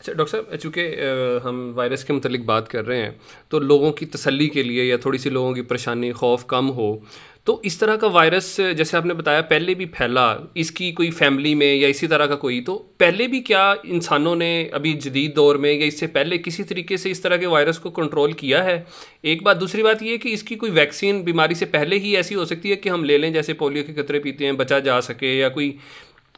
अच्छा डॉक्टर साहब चूँकि हम वायरस के मतलब बात कर रहे हैं तो लोगों की तसल्ली के लिए या थोड़ी सी लोगों की परेशानी खौफ कम हो तो इस तरह का वायरस जैसे आपने बताया पहले भी फैला इसकी कोई फैमिली में या इसी तरह का कोई तो पहले भी क्या इंसानों ने अभी जदीद दौर में या इससे पहले किसी तरीके से इस तरह के वायरस को कंट्रोल किया है एक बात दूसरी बात यह कि इसकी कोई वैक्सीन बीमारी से पहले ही ऐसी हो सकती है कि हम ले लें जैसे पोलियो के खतरे पीते हैं बचा जा सके या कोई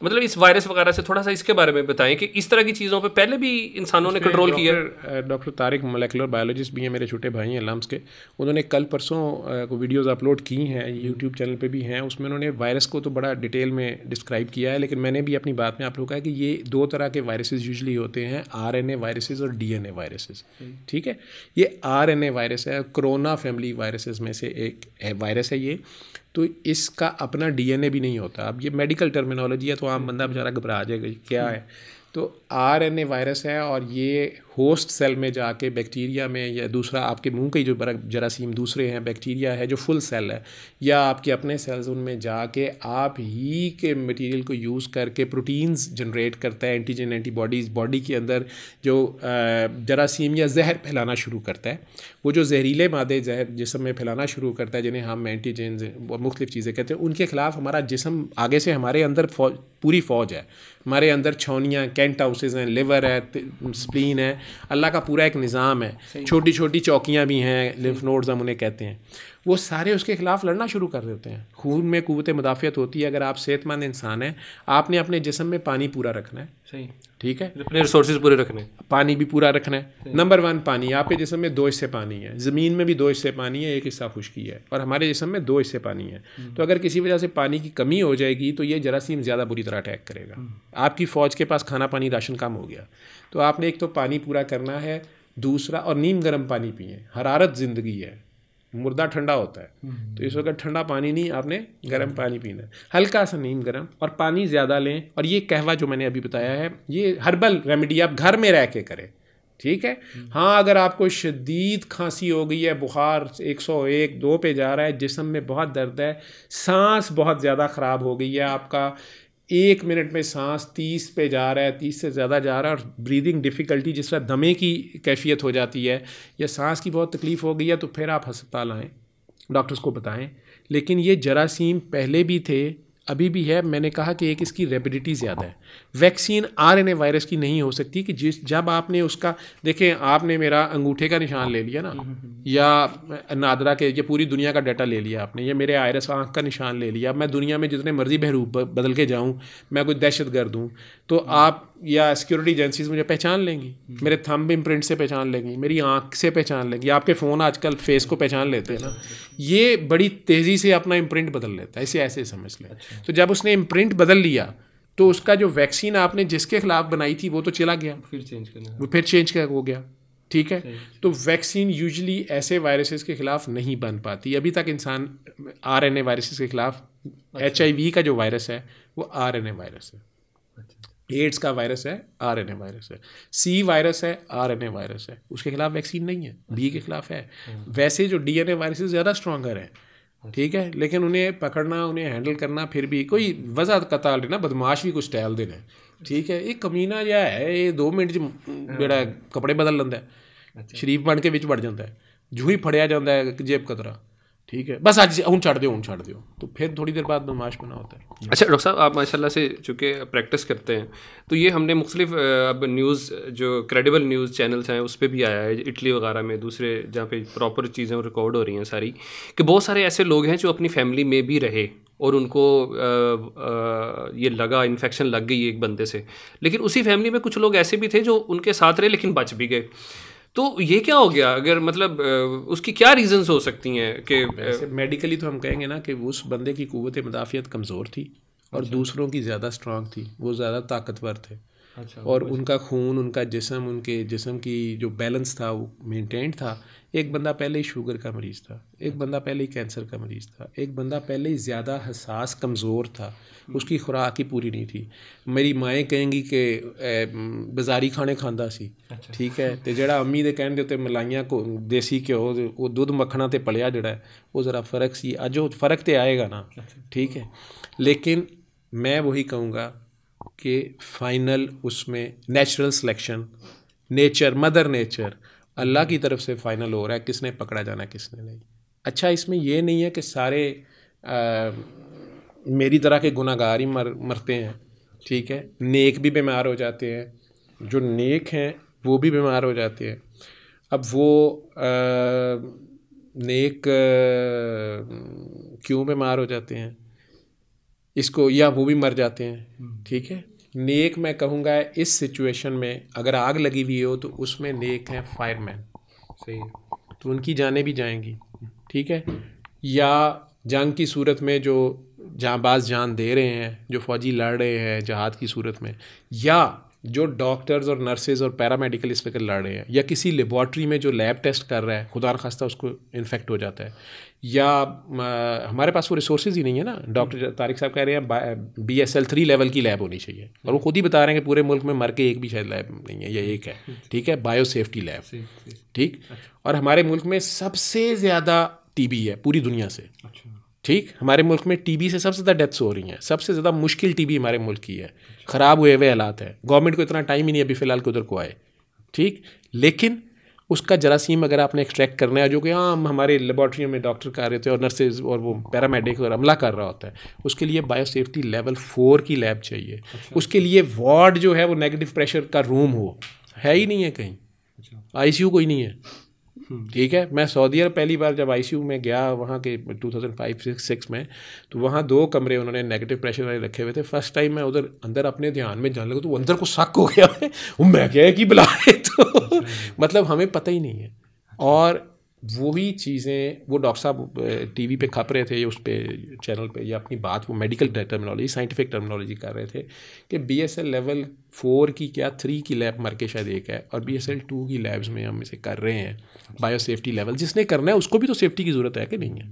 मतलब इस वायरस वगैरह से थोड़ा सा इसके बारे में बताएं कि इस तरह की चीज़ों पे पहले भी इंसानों ने कंट्रोल किया डॉक्टर तारिक मलेक्लर बायोलॉजिस्ट भी हैं मेरे छोटे भाई हैं लम्स के उन्होंने कल परसों को वीडियोज़ अपलोड की हैं यूट्यूब चैनल पर भी हैं उसमें उन्होंने वायरस को तो बड़ा डिटेल में डिस्क्राइब किया है लेकिन मैंने भी अपनी बात में आप लोग कहा कि ये दो तरह के वायरसेज यूजली होते हैं आर एन वायरसेज और डी एन वायरसेज ठीक है ये आर एन वायरस है कोरोना फैमिली वायरसेज में से एक वायरस है ये तो इसका अपना डीएनए भी नहीं होता अब ये मेडिकल टर्मिनोलॉजी है तो आम बंदा बेचारा घबरा जाएगा क्या है तो आरएनए वायरस है और ये होस्ट सेल में जाके बैक्टीरिया में या दूसरा आपके मुंह के जो जरासीम दूसरे हैं बैक्टीरिया है जो फुल सेल है या आपके अपने सेल्स उनमें जाके आप ही के मटेरियल को यूज़ करके प्रोटीन्स जनरेट करता है एंटीजन एंटीबॉडीज़ बॉडी के अंदर जो जरासीम या जहर फैलाना शुरू करता है वो जो जहरीले मादे जहर जिसम में फैलाना शुरू करता है जिन्हें हम एंटीजन और मुख्तफ चीज़ें कहते हैं उनके ख़िलाफ़ हमारा जिसम आगे से हमारे अंदर फौज पूरी फ़ौज है हमारे अंदर छौनियाँ कैंट हाउसेज़ हैं लिवर है स्प्लिन है अल्लाह का पूरा एक निज़ाम है छोटी छोटी चौकियाँ भी हैं लिम्फ नोड्स हम उन्हें कहते हैं वो सारे उसके खिलाफ लड़ना शुरू कर देते हैं खून में कुत मुदाफ़ियत होती है अगर आप सेहतमंद इंसान हैं आपने अपने जिसम में पानी पूरा रखना है सही ठीक है अपने रिसोर्सेज पूरे रखने पानी भी पूरा रखना है नंबर वन पानी आपके जिसम में दो हिस्से पानी है ज़मीन में भी दो हिस्से पानी है एक हिस्सा खुश्की है और हमारे जिसम में दो हिस्से पानी है हम्म। तो अगर किसी वजह से पानी की कमी हो जाएगी तो ये जरासीम ज़्यादा बुरी तरह अटैक करेगा हम्म। आपकी फ़ौज के पास खाना पानी राशन कम हो गया तो आपने एक तो पानी पूरा करना है दूसरा और नीम गर्म पानी पिए हरारत ज़िंदगी है मुर्दा ठंडा होता है हम्म। तो इस वक्त ठंडा पानी नहीं आपने गर्म हाँ। पानी पीना है हल्का सा नीम गर्म और पानी ज़्यादा लें और ये कहवा जो मैंने अभी बताया है ये हर्बल रेमेडी आप घर में रह के करें ठीक है हम्म। हाँ अगर आपको शदीद खांसी हो गई है बुखार 101 दो पे जा रहा है जिसम में बहुत दर्द है सांस बहुत ज़्यादा ख़राब हो गई है आपका एक मिनट में सांस तीस पे जा रहा है तीस से ज़्यादा जा रहा है और ब्रीदिंग डिफ़िकल्टी जिस तरह दमे की कैफियत हो जाती है या सांस की बहुत तकलीफ़ हो गई है तो फिर आप हस्पताल आएँ डॉक्टर्स को बताएं लेकिन ये जरासीम पहले भी थे अभी भी है मैंने कहा कि एक इसकी रेपिडिटी ज़्यादा है वैक्सीन आरएनए वायरस की नहीं हो सकती कि जिस जब आपने उसका देखें आपने मेरा अंगूठे का निशान ले लिया ना हम्म, हम्म, हम्म। या नादरा के ये पूरी दुनिया का डाटा ले लिया आपने या मेरे आयरस आँख का निशान ले लिया मैं दुनिया में जितने मर्जी बहरूप बदल के जाऊँ मैं कोई दहशत गर्द हूँ तो आप या सिक्योरिटी एजेंसीज मुझे पहचान लेंगी हम्म। मेरे थंब इम्प्रिंट से पहचान लेंगी मेरी आंख से पहचान लेंगी आपके फ़ोन आजकल फेस को पहचान लेते हैं ना ये बड़ी तेज़ी से अपना इम्प्रिंट बदल लेता है इसे ऐसे समझ लें अच्छा। तो जब उसने इम्प्रिंट बदल लिया तो उसका जो वैक्सीन आपने जिसके खिलाफ बनाई थी वो तो चला गया फिर चेंज करना वो फिर चेंज कर हो गया ठीक है तो वैक्सीन यूजली ऐसे वायरसेस के खिलाफ नहीं बन पाती अभी तक इंसान आर एन ए वायरसेस के खिलाफ एच अच्छा। का जो वायरस है वो आर एन ए वायरस है अच्छा। एड्स का वायरस है ए वायरस है सी वायरस है ए वायरस है उसके खिलाफ वैक्सीन नहीं है बी के खिलाफ है हम्म. वैसे जो डीएनए वायरसेस ज़्यादा स्ट्रॉगर हैं ठीक है लेकिन उन्हें पकड़ना उन्हें हैंडल करना फिर भी कोई वजह कताल देना बदमाश भी कुछ टहल देना ठीक है एक कमीना जहा है ਇਹ 2 ਮਿੰਟ 'ਚ बदल ਕੱਪੜੇ अच्छा. शरीफ बन के बिच बढ़ जाता है ਜਾਂਦਾ ਜੂੰ ਹੀ ਫੜਿਆ ਜਾਂਦਾ ਜੇਬ ठीक है बस आज हूँ छाड़ दो हूँ छाड़ दो तो फिर थोड़ी देर बाद बदमाश बना होता है अच्छा डॉक्टर साहब आप माशाला से चूँकि प्रैक्टिस करते हैं तो ये हमने मुख्तलिफ अब न्यूज़ जो क्रेडिबल न्यूज़ चैनल्स हैं उस पर भी आया है इटली वगैरह में दूसरे जहाँ पे प्रॉपर चीज़ें रिकॉर्ड हो रही हैं सारी कि बहुत सारे ऐसे लोग हैं जो अपनी फैमिली में भी रहे और उनको आ, आ, ये लगा इन्फेक्शन लग गई एक बंदे से लेकिन उसी फैमिली में कुछ लोग ऐसे भी थे जो उनके साथ रहे लेकिन बच भी गए तो ये क्या हो गया अगर मतलब उसकी क्या रीजंस हो सकती हैं कि मेडिकली तो हम कहेंगे ना कि उस बंदे की कुत मदाफियत कमज़ोर थी और अच्छा। दूसरों की ज़्यादा स्ट्रांग थी वो ज़्यादा ताकतवर थे अच्छा, और उनका खून उनका जिसम उनके जिसम की जो बैलेंस था वो मेनटेन था एक बंदा पहले ही शुगर का मरीज़ था एक बंदा पहले ही कैंसर का मरीज़ था एक बंदा पहले ही ज़्यादा हसास कमज़ोर था हम्म। उसकी खुराक ही पूरी नहीं थी मेरी माएँ कहेंगी कि बाजारी खाने खाँदा सी अच्छा। ठीक है तो जरा अम्मी के कहने के उ मलाइया को देसी घ्यो वो दुध मखना तो पलिया ਜਿਹੜਾ वो ज़रा फ़र्क सी अज फ़र्क तो आएगा ना अच्छा। ठीक है लेकिन मैं वही कहूँगा कि फाइनल उसमें natural selection nature mother nature Allah की तरफ से फाइनल हो रहा है किसने पकड़ा जाना किसने नहीं अच्छा इसमें यह नहीं है कि सारे आ, मेरी तरह के गुनागार ही मर मरते हैं ठीक है नेक भी बीमार हो जाते हैं जो नेक हैं वो भी बीमार हो जाते हैं अब वो आ, नेक क्यों बीमार हो जाते हैं इसको या वो भी मर जाते हैं हम्म। ठीक है नेक मैं कहूँगा इस सिचुएशन में अगर आग लगी हुई हो तो उसमें नेक हैं फायरमैन सही तो उनकी जाने भी जाएंगी ठीक है या जंग की सूरत में जो जहाँ बाज़ जान दे रहे हैं जो फौजी लड़ रहे हैं जहाद की सूरत में या जो डॉक्टर्स और नर्सेज और पैरामेडिकल इस पर लड़ रहे हैं या किसी लेबॉर्ट्री में जो लैब टेस्ट कर रहा है खुदा खास्ता उसको इन्फेक्ट हो जाता है या आ, हमारे पास वो रिसोर्सेज ही नहीं है ना डॉक्टर हम्म। तारिक साहब कह रहे हैं B S L three level की लैब होनी चाहिए और वो खुद ही बता रहे हैं कि पूरे मुल्क में मर के एक भी शायद लैब नहीं है या एक है हम्म। ठीक है बायो सेफ्टी लैब ठीक अच्छा। और हमारे मुल्क में सबसे ज़्यादा टीबी है पूरी दुनिया से अच्छा ठीक हमारे मुल्क में टीबी से सबसे ज़्यादा डेथ्स हो रही हैं सबसे ज़्यादा मुश्किल टीबी हमारे मुल्क की है ख़राब हुए हुए हालात हैं गवर्नमेंट को इतना टाइम ही नहीं अभी फ़िलहाल उधर को आए ठीक लेकिन उसका जरासीम अगर आपने एक्सट्रैक्ट करना है जो कि हाँ हम हमारे लेबॉट्रियों में डॉक्टर कर रहे थे और नर्सेज और वो पैरामेडिक और अमला कर रहा होता है उसके लिए बायोसेफ्टी लेवल फोर की लैब चाहिए अच्छा। उसके लिए वार्ड जो है वो नेगेटिव प्रेशर का रूम हो है ही नहीं है कहीं अच्छा। आई कोई नहीं है हम्म। ठीक है मैं सऊदी अरब पहली बार जब आई में गया वहाँ के 2005 थाउजेंड सिक्स में तो वहाँ दो कमरे उन्होंने नेगेटिव प्रेशर वाले रखे हुए थे फर्स्ट टाइम मैं उधर अंदर अपने ध्यान में जाने लगा तो अंदर को शक हो गया मैं क्या है कि बुला तो अच्छा। मतलब हमें पता ही नहीं है अच्छा। और वही चीज़ें वो डॉक्टर साहब टीवी पे खप रहे थे उस पर चैनल पे या अपनी बात वो मेडिकल टर्मिनोलॉजी साइंटिफिक टर्मिनोलॉजी कर रहे थे कि B S L level four की क्या थ्री की लैब मर के शायद एक है और बी एस एल टू की लैब्स में हम इसे कर रहे हैं बायो सेफ्टी लेवल जिसने करना है उसको भी तो सेफ्टी की ज़रूरत है कि नहीं है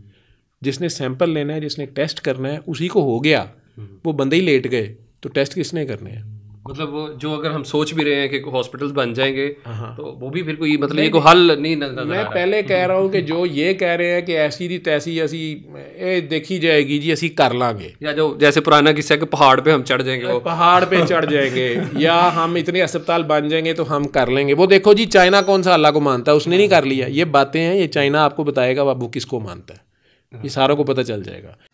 जिसने सैंपल लेना है जिसने टेस्ट करना है उसी को हो गया हम्म। वो बंदे ही लेट गए तो टेस्ट किसने करने हैं मतलब जो अगर हम सोच भी रहे हैं कि हॉस्पिटल्स बन जाएंगे हाँ। तो वो भी फिर कोई मतलब ये को हल नहीं नजर मैं पहले कह रहा हूँ कि जो ये कह रहे हैं कि ऐसी दी तैसी ऐसी ए, देखी जाएगी जी ऐसी कर लांगे या जो जैसे पुराना किस्सा कि पहाड़ पे हम चढ़ जाएंगे पहाड़ पे चढ़ जाएंगे या हम इतने अस्पताल बन जाएंगे तो हम कर लेंगे वो देखो जी चाइना कौन सा अल्लाह को मानता है उसने नहीं कर लिया ये बातें हैं ये चाइना आपको बताएगा बाबू किसको मानता है ये सारों को पता चल जाएगा